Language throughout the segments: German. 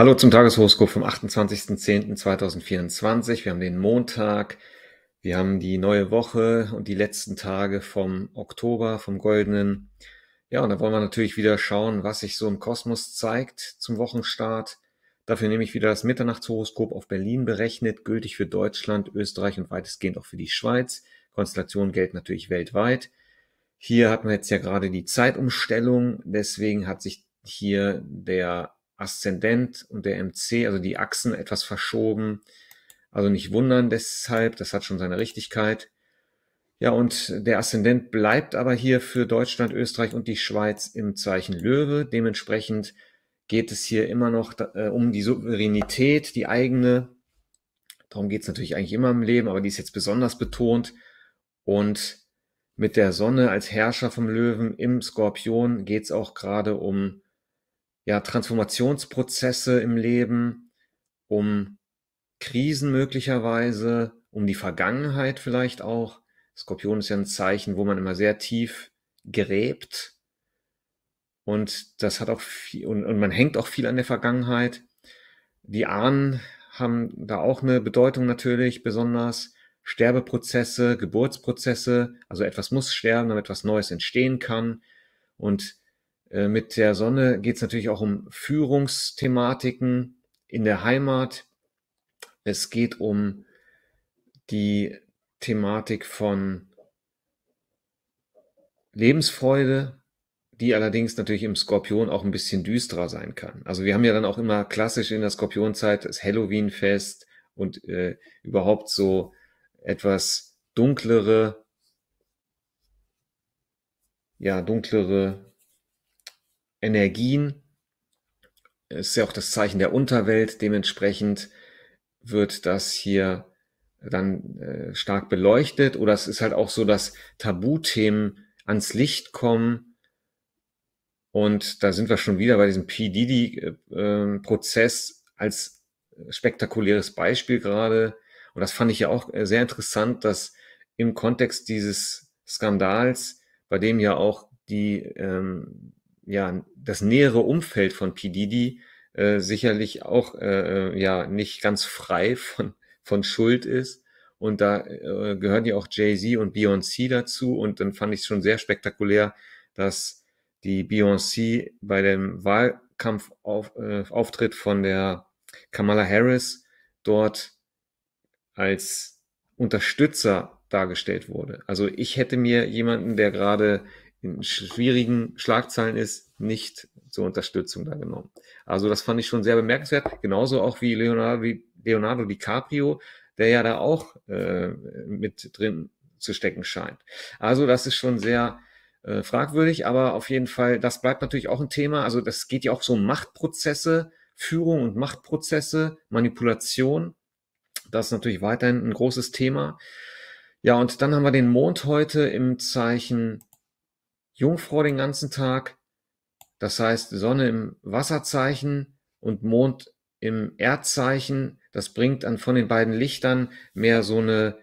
Hallo zum Tageshoroskop vom 28.10.2024. Wir haben den Montag, wir haben die neue Woche und die letzten Tage vom Oktober, vom Goldenen. Ja, und da wollen wir natürlich wieder schauen, was sich so im Kosmos zeigt zum Wochenstart. Dafür nehme ich wieder das Mitternachtshoroskop auf Berlin berechnet, gültig für Deutschland, Österreich und weitestgehend auch für die Schweiz. Konstellationen gelten natürlich weltweit. Hier hatten wir jetzt ja gerade die Zeitumstellung, deswegen hat sich hier der Aszendent und der MC, also die Achsen etwas verschoben. Also nicht wundern deshalb, das hat schon seine Richtigkeit. Ja, und der Aszendent bleibt aber hier für Deutschland, Österreich und die Schweiz im Zeichen Löwe. Dementsprechend geht es hier immer noch äh, um die Souveränität, die eigene. Darum geht es natürlich eigentlich immer im Leben, aber die ist jetzt besonders betont. Und mit der Sonne als Herrscher vom Löwen im Skorpion geht es auch gerade um ja, Transformationsprozesse im Leben, um Krisen möglicherweise, um die Vergangenheit vielleicht auch. Skorpion ist ja ein Zeichen, wo man immer sehr tief gräbt. Und das hat auch viel, und, und man hängt auch viel an der Vergangenheit. Die Ahnen haben da auch eine Bedeutung natürlich, besonders Sterbeprozesse, Geburtsprozesse. Also etwas muss sterben, damit etwas Neues entstehen kann. Und äh, mit der Sonne geht es natürlich auch um Führungsthematiken in der Heimat. Es geht um die Thematik von Lebensfreude, die allerdings natürlich im Skorpion auch ein bisschen düsterer sein kann. Also wir haben ja dann auch immer klassisch in der Skorpionzeit das Halloween-Fest und äh, überhaupt so etwas dunklere, ja, dunklere Energien. Ist ja auch das Zeichen der Unterwelt. Dementsprechend wird das hier dann äh, stark beleuchtet. Oder es ist halt auch so, dass Tabuthemen ans Licht kommen. Und da sind wir schon wieder bei diesem P. Didi-Prozess äh, ähm, als spektakuläres Beispiel gerade. Und das fand ich ja auch äh, sehr interessant, dass im Kontext dieses Skandals, bei dem ja auch die ähm, ja, das nähere Umfeld von P. Didi äh, sicherlich auch äh, äh, ja nicht ganz frei von, von Schuld ist. Und da äh, gehören ja auch Jay-Z und Beyoncé dazu. Und dann fand ich es schon sehr spektakulär, dass die Beyoncé bei dem Wahlkampfauftritt äh, von der Kamala Harris dort als Unterstützer dargestellt wurde. Also ich hätte mir jemanden, der gerade in schwierigen Schlagzeilen ist, nicht zur Unterstützung da genommen. Also das fand ich schon sehr bemerkenswert. Genauso auch wie Leonardo, Leonardo DiCaprio, der ja da auch äh, mit drin zu stecken scheint. Also das ist schon sehr äh, fragwürdig, aber auf jeden Fall, das bleibt natürlich auch ein Thema. Also das geht ja auch so um Machtprozesse, Führung und Machtprozesse, Manipulation. Das ist natürlich weiterhin ein großes Thema. Ja, und dann haben wir den Mond heute im Zeichen Jungfrau den ganzen Tag. Das heißt, Sonne im Wasserzeichen und Mond im Erdzeichen. Das bringt dann von den beiden Lichtern mehr so eine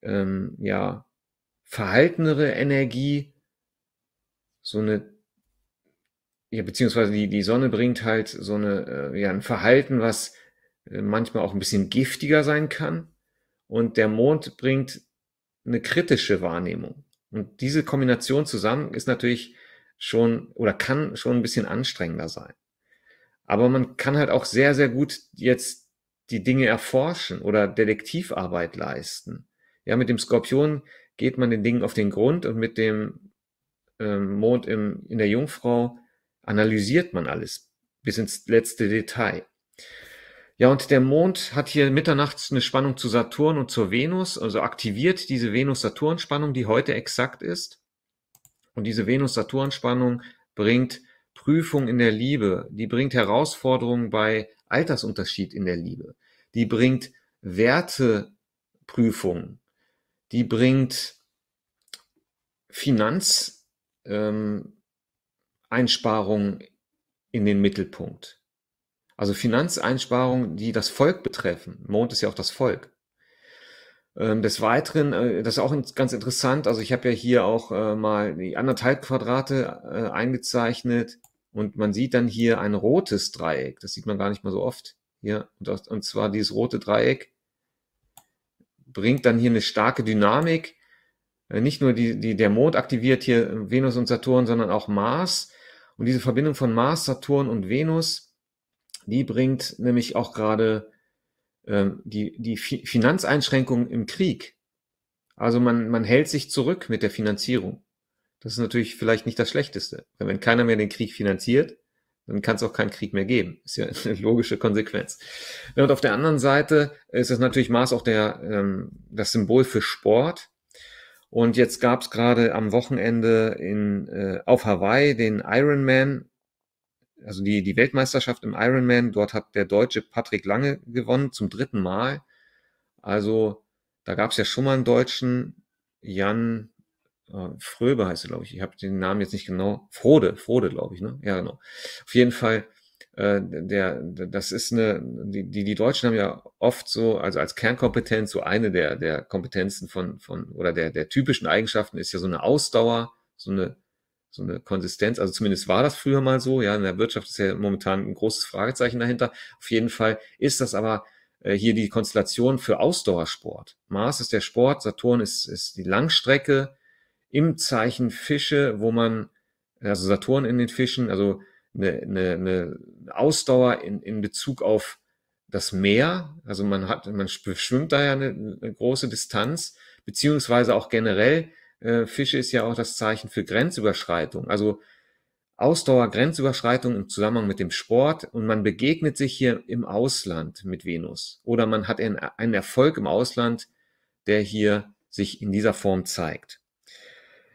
ähm, ja, verhaltenere Energie, so eine, ja, beziehungsweise die, die Sonne bringt halt so eine, äh, ja, ein Verhalten, was äh, manchmal auch ein bisschen giftiger sein kann. Und der Mond bringt eine kritische Wahrnehmung. Und diese Kombination zusammen ist natürlich schon oder kann schon ein bisschen anstrengender sein. Aber man kann halt auch sehr, sehr gut jetzt die Dinge erforschen oder Detektivarbeit leisten. Ja, mit dem Skorpion geht man den Dingen auf den Grund und mit dem ähm, Mond im, in der Jungfrau analysiert man alles bis ins letzte Detail. Ja, und der Mond hat hier mitternachts eine Spannung zu Saturn und zur Venus, also aktiviert diese Venus-Saturn-Spannung, die heute exakt ist. Und diese Venus-Saturn-Spannung bringt Prüfung in der Liebe, die bringt Herausforderungen bei Altersunterschied in der Liebe, die bringt Werteprüfung, die bringt Finanzeinsparungen ähm, in den Mittelpunkt. Also Finanzeinsparungen, die das Volk betreffen. Mond ist ja auch das Volk. Ähm, des Weiteren, äh, das ist auch ganz interessant, also ich habe ja hier auch äh, mal die anderthalb Quadrate äh, eingezeichnet und man sieht dann hier ein rotes Dreieck. Das sieht man gar nicht mal so oft hier. Und zwar dieses rote Dreieck bringt dann hier eine starke Dynamik. Nicht nur die, die, der Mond aktiviert hier Venus und Saturn, sondern auch Mars. Und diese Verbindung von Mars, Saturn und Venus, die bringt nämlich auch gerade ähm, die, die Finanzeinschränkungen im Krieg. Also man, man hält sich zurück mit der Finanzierung. Das ist natürlich vielleicht nicht das Schlechteste. wenn keiner mehr den Krieg finanziert, dann kann es auch keinen Krieg mehr geben. Ist ja eine logische Konsequenz. Und auf der anderen Seite ist es natürlich Maß auch der, ähm, das Symbol für Sport. Und jetzt gab es gerade am Wochenende in, äh, auf Hawaii den Ironman also die, die Weltmeisterschaft im Ironman, dort hat der Deutsche Patrick Lange gewonnen, zum dritten Mal. Also da gab es ja schon mal einen Deutschen, Jan äh, Fröbe heißt er, glaube ich. Ich habe den Namen jetzt nicht genau. Frode, Frode, glaube ich, ne? Ja, genau. Auf jeden Fall, äh, der, der, das ist eine, die, die, die Deutschen haben ja oft so, also als Kernkompetenz, so eine der, der Kompetenzen von, von, oder der, der typischen Eigenschaften ist ja so eine Ausdauer, so eine so eine Konsistenz. Also zumindest war das früher mal so. Ja, in der Wirtschaft ist ja momentan ein großes Fragezeichen dahinter. Auf jeden Fall ist das aber äh, hier die Konstellation für Ausdauersport. Mars ist der Sport, Saturn ist, ist die Langstrecke im Zeichen Fische, wo man, also Saturn in den Fischen, also eine, eine, eine Ausdauer in, in Bezug auf das Meer. Also man hat, man schwimmt da ja eine, eine große Distanz, beziehungsweise auch generell äh, Fische ist ja auch das Zeichen für Grenzüberschreitung. Also Ausdauer, Grenzüberschreitung im Zusammenhang mit dem Sport und man begegnet sich hier im Ausland mit Venus oder man hat einen, einen Erfolg im Ausland, der hier sich in dieser Form zeigt.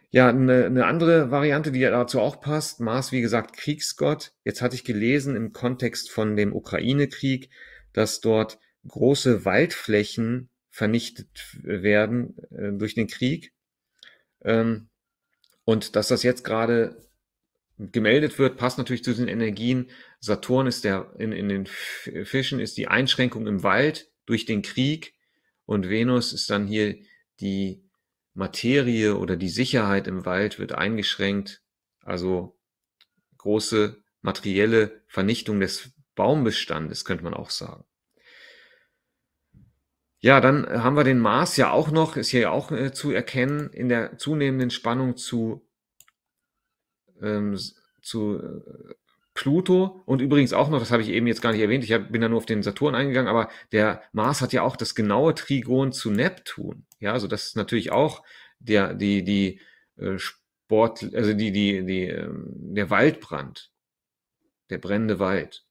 Ja, eine, eine andere Variante, die dazu auch passt, Mars, wie gesagt, Kriegsgott. Jetzt hatte ich gelesen im Kontext von dem Ukraine-Krieg, dass dort große Waldflächen vernichtet werden äh, durch den Krieg ähm, und dass das jetzt gerade gemeldet wird, passt natürlich zu den Energien. Saturn ist der, in, in den Fischen ist die Einschränkung im Wald durch den Krieg und Venus ist dann hier die Materie oder die Sicherheit im Wald wird eingeschränkt. Also große materielle Vernichtung des Baumbestandes, könnte man auch sagen. Ja, dann äh, haben wir den Mars ja auch noch, ist hier ja auch äh, zu erkennen, in der zunehmenden Spannung zu, ähm, zu äh, Pluto und übrigens auch noch, das habe ich eben jetzt gar nicht erwähnt, ich hab, bin da nur auf den Saturn eingegangen, aber der Mars hat ja auch das genaue Trigon zu Neptun. Ja, also das ist natürlich auch der, die, die äh, Sport, also die, die, die, ähm, der Waldbrand, der brennende Wald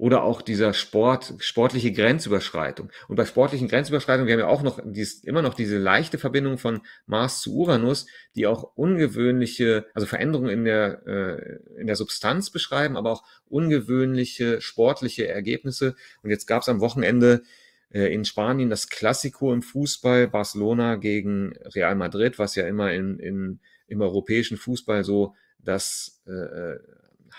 oder auch dieser Sport, sportliche Grenzüberschreitung. Und bei sportlichen Grenzüberschreitungen, wir haben ja auch noch dieses, immer noch diese leichte Verbindung von Mars zu Uranus, die auch ungewöhnliche, also Veränderungen in der, äh, in der Substanz beschreiben, aber auch ungewöhnliche sportliche Ergebnisse. Und jetzt gab es am Wochenende äh, in Spanien das Klassiko im Fußball, Barcelona gegen Real Madrid, was ja immer in, in, im europäischen Fußball so das äh, äh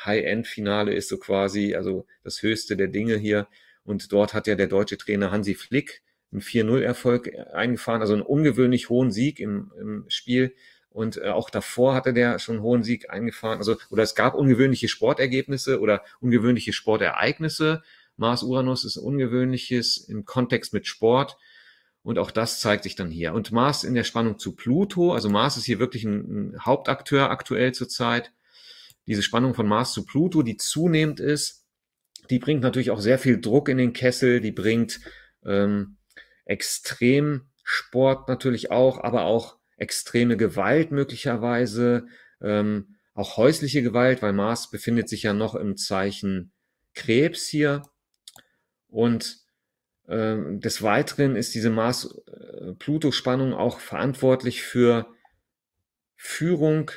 High-End-Finale ist so quasi, also das höchste der Dinge hier. Und dort hat ja der deutsche Trainer Hansi Flick einen 4-0-Erfolg äh, eingefahren, also einen ungewöhnlich hohen Sieg im, im Spiel. Und äh, auch davor hatte der schon einen hohen Sieg eingefahren. Also, oder es gab ungewöhnliche Sportergebnisse oder ungewöhnliche Sportereignisse. Mars Uranus ist ungewöhnliches im Kontext mit Sport. Und auch das zeigt sich dann hier. Und Mars in der Spannung zu Pluto, also Mars ist hier wirklich ein, ein Hauptakteur aktuell zurzeit diese Spannung von Mars zu Pluto, die zunehmend ist, die bringt natürlich auch sehr viel Druck in den Kessel, die bringt ähm, Extremsport natürlich auch, aber auch extreme Gewalt möglicherweise, ähm, auch häusliche Gewalt, weil Mars befindet sich ja noch im Zeichen Krebs hier. Und ähm, des Weiteren ist diese Mars-Pluto-Spannung äh, auch verantwortlich für Führung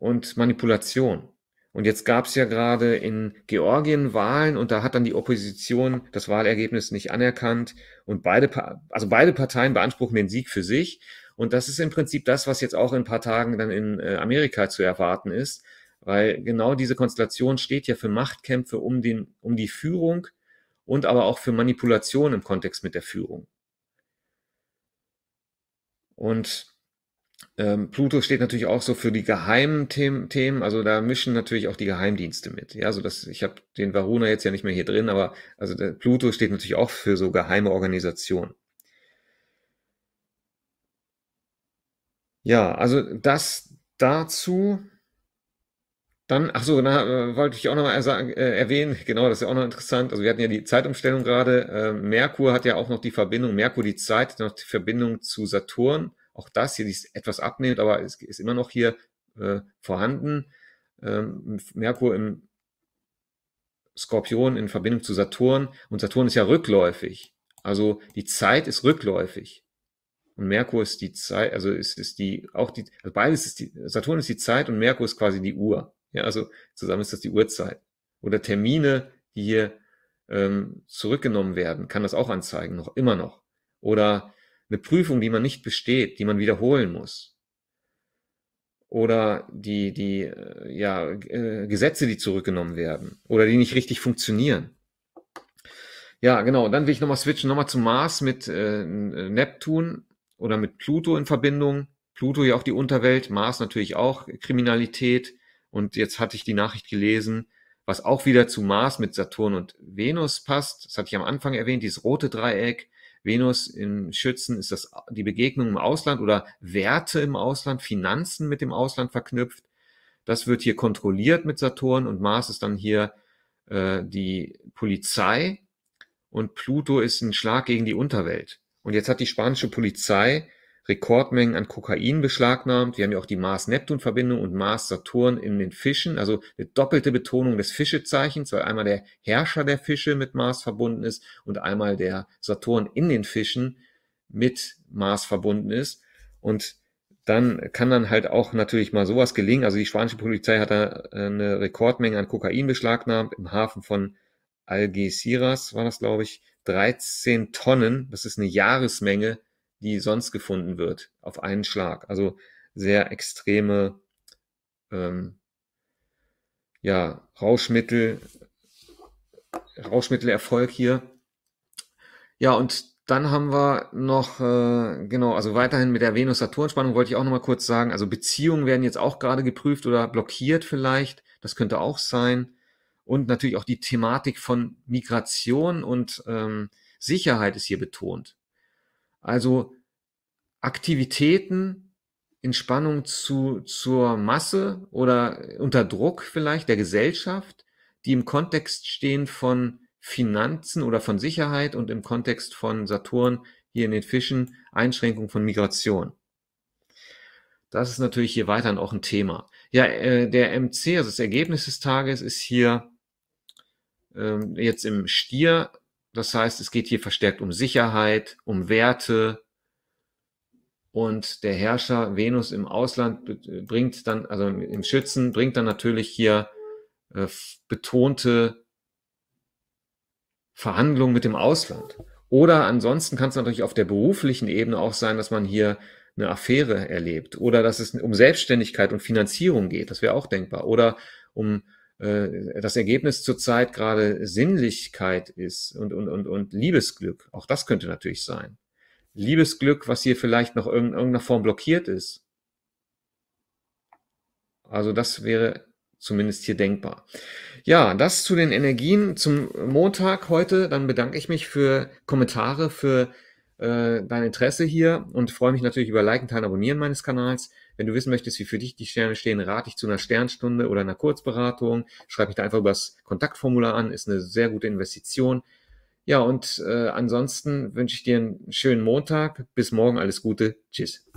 und Manipulation. Und jetzt gab es ja gerade in Georgien Wahlen und da hat dann die Opposition das Wahlergebnis nicht anerkannt und beide, also beide Parteien beanspruchen den Sieg für sich. Und das ist im Prinzip das, was jetzt auch in ein paar Tagen dann in äh, Amerika zu erwarten ist, weil genau diese Konstellation steht ja für Machtkämpfe um den, um die Führung und aber auch für Manipulation im Kontext mit der Führung. Und ähm, Pluto steht natürlich auch so für die geheimen Themen, Themen, also da mischen natürlich auch die Geheimdienste mit. Ja, also ich habe den Varuna jetzt ja nicht mehr hier drin, aber also Pluto steht natürlich auch für so geheime Organisationen. Ja, also das dazu. Dann, ach so, na, äh, wollte ich auch nochmal äh, erwähnen, genau, das ist ja auch noch interessant. Also wir hatten ja die Zeitumstellung gerade. Äh, Merkur hat ja auch noch die Verbindung, Merkur die Zeit, noch die Verbindung zu Saturn auch das hier ist etwas abnehmend, aber es ist immer noch hier äh, vorhanden. Ähm, Merkur im Skorpion in Verbindung zu Saturn und Saturn ist ja rückläufig. Also die Zeit ist rückläufig. Und Merkur ist die Zeit, also ist, ist die, auch die, also beides ist die, Saturn ist die Zeit und Merkur ist quasi die Uhr. Ja, also zusammen ist das die Uhrzeit. Oder Termine, die hier ähm, zurückgenommen werden, kann das auch anzeigen, noch immer noch. Oder eine Prüfung, die man nicht besteht, die man wiederholen muss. Oder die, die äh, ja, äh, Gesetze, die zurückgenommen werden oder die nicht richtig funktionieren. Ja, genau. Dann will ich nochmal switchen, nochmal zum Mars mit äh, Neptun oder mit Pluto in Verbindung. Pluto ja auch die Unterwelt, Mars natürlich auch Kriminalität. Und jetzt hatte ich die Nachricht gelesen, was auch wieder zu Mars mit Saturn und Venus passt. Das hatte ich am Anfang erwähnt, dieses rote Dreieck. Venus im Schützen ist das die Begegnung im Ausland oder Werte im Ausland, Finanzen mit dem Ausland verknüpft. Das wird hier kontrolliert mit Saturn und Mars ist dann hier äh, die Polizei und Pluto ist ein Schlag gegen die Unterwelt. Und jetzt hat die spanische Polizei Rekordmengen an Kokain beschlagnahmt. Wir haben ja auch die Mars-Neptun-Verbindung und Mars-Saturn in den Fischen, also eine doppelte Betonung des Fischezeichens, weil einmal der Herrscher der Fische mit Mars verbunden ist und einmal der Saturn in den Fischen mit Mars verbunden ist. Und dann kann dann halt auch natürlich mal sowas gelingen. Also die spanische Polizei hat da äh, eine Rekordmenge an Kokain beschlagnahmt im Hafen von Algeciras, war das glaube ich, 13 Tonnen. Das ist eine Jahresmenge die sonst gefunden wird, auf einen Schlag. Also sehr extreme ähm, ja, Rauschmittel, Rauschmittelerfolg hier. Ja, und dann haben wir noch, äh, genau, also weiterhin mit der Venus-Saturn-Spannung wollte ich auch nochmal kurz sagen, also Beziehungen werden jetzt auch gerade geprüft oder blockiert vielleicht, das könnte auch sein. Und natürlich auch die Thematik von Migration und ähm, Sicherheit ist hier betont. Also Aktivitäten in Spannung zu, zur Masse oder unter Druck vielleicht der Gesellschaft, die im Kontext stehen von Finanzen oder von Sicherheit und im Kontext von Saturn hier in den Fischen Einschränkung von Migration. Das ist natürlich hier weiterhin auch ein Thema. Ja, äh, der MC, also das Ergebnis des Tages, ist hier äh, jetzt im Stier das heißt, es geht hier verstärkt um Sicherheit, um Werte. Und der Herrscher Venus im Ausland bringt dann, also im Schützen, bringt dann natürlich hier äh, betonte Verhandlungen mit dem Ausland. Oder ansonsten kann es natürlich auf der beruflichen Ebene auch sein, dass man hier eine Affäre erlebt oder dass es um Selbstständigkeit und Finanzierung geht. Das wäre auch denkbar. Oder um äh, das Ergebnis zurzeit gerade Sinnlichkeit ist und, und, und, und Liebesglück. Auch das könnte natürlich sein. Liebesglück, was hier vielleicht noch in irgendeiner Form blockiert ist. Also das wäre zumindest hier denkbar. Ja, das zu den Energien zum Montag heute. Dann bedanke ich mich für Kommentare, für äh, dein Interesse hier und freue mich natürlich über Liken, Teilen, Abonnieren meines Kanals. Wenn du wissen möchtest, wie für dich die Sterne stehen, rate ich zu einer Sternstunde oder einer Kurzberatung. Schreib mich da einfach übers Kontaktformular an, ist eine sehr gute Investition. Ja, und äh, ansonsten wünsche ich dir einen schönen Montag. Bis morgen, alles Gute. Tschüss.